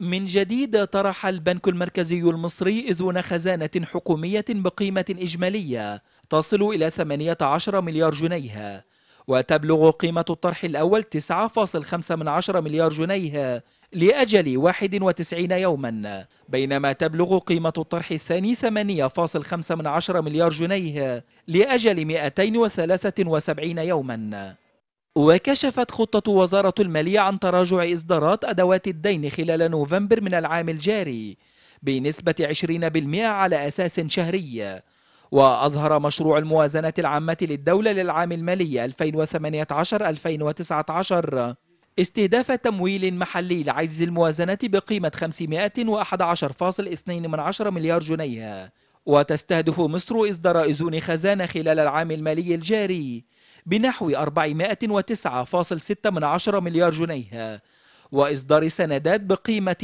من جديد طرح البنك المركزي المصري إذون خزانة حكومية بقيمة إجمالية تصل إلى 18 مليار جنيه وتبلغ قيمة الطرح الأول 9.5 مليار جنيه لأجل 91 يوما بينما تبلغ قيمة الطرح الثاني 8.5 مليار جنيه لأجل 273 يوما وكشفت خطة وزارة المالية عن تراجع إصدارات أدوات الدين خلال نوفمبر من العام الجاري بنسبة 20% على أساس شهري وأظهر مشروع الموازنة العامة للدولة للعام المالي 2018-2019 استهداف تمويل محلي لعجز الموازنة بقيمة 511.2 مليار جنيه وتستهدف مصر إصدار إذون خزانة خلال العام المالي الجاري بنحو 409.6 من عشرة مليار جنيه وإصدار سندات بقيمة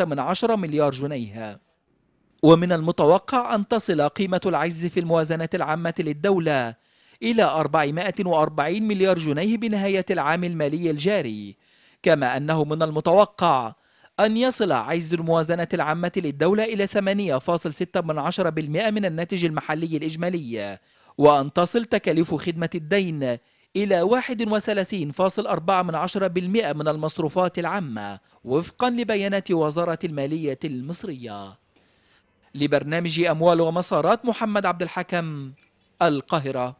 101.6 من عشرة مليار جنيه ومن المتوقع أن تصل قيمة العجز في الموازنة العامة للدولة إلى 440 مليار جنيه بنهاية العام المالي الجاري كما أنه من المتوقع أن يصل عجز الموازنة العامة للدولة إلى 8.6% من الناتج المحلي الإجمالي وأن تصل تكاليف خدمة الدين إلى 31.4% من, من المصروفات العامة وفقا لبيانات وزارة المالية المصرية لبرنامج أموال ومسارات محمد عبد الحكم القاهرة